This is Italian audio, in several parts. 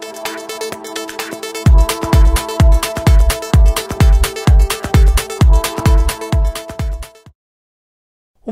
Thank you.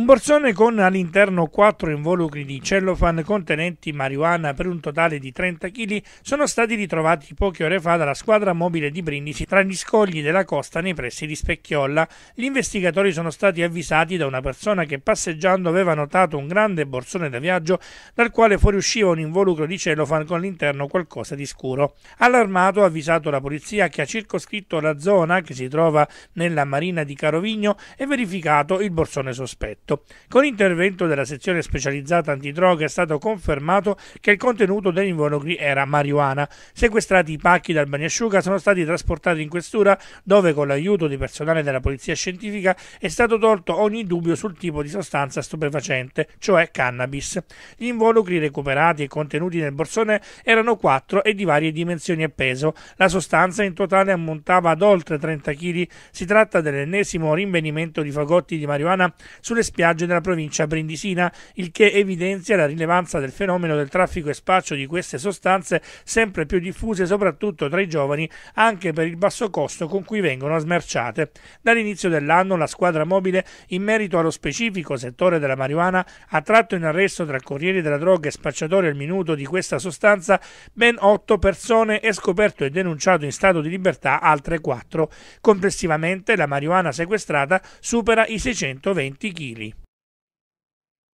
Un borsone con all'interno quattro involucri di cellophane contenenti marijuana per un totale di 30 kg sono stati ritrovati poche ore fa dalla squadra mobile di Brindisi tra gli scogli della costa nei pressi di Specchiolla. Gli investigatori sono stati avvisati da una persona che passeggiando aveva notato un grande borsone da viaggio dal quale fuoriusciva un involucro di cellophane con all'interno qualcosa di scuro. Allarmato ha avvisato la polizia che ha circoscritto la zona che si trova nella marina di Carovigno e verificato il borsone sospetto detto. Con intervento della sezione specializzata antidroga è stato confermato che il contenuto degli involucri era marijuana. Sequestrati i pacchi dal bagnasciuga sono stati trasportati in questura dove con l'aiuto di personale della polizia scientifica è stato tolto ogni dubbio sul tipo di sostanza stupefacente, cioè cannabis. Gli involucri recuperati e contenuti nel borsone erano quattro e di varie dimensioni e peso. La sostanza in totale ammontava ad oltre 30 kg. Si tratta dell'ennesimo rinvenimento di fagotti di marijuana sulle spiagge della provincia brindisina, il che evidenzia la rilevanza del fenomeno del traffico e spaccio di queste sostanze sempre più diffuse soprattutto tra i giovani, anche per il basso costo con cui vengono smerciate. Dall'inizio dell'anno la squadra mobile in merito allo specifico settore della marijuana ha tratto in arresto tra corrieri della droga e spacciatori al minuto di questa sostanza ben 8 persone e scoperto e denunciato in stato di libertà altre 4. Complessivamente la marijuana sequestrata supera i 620 kg.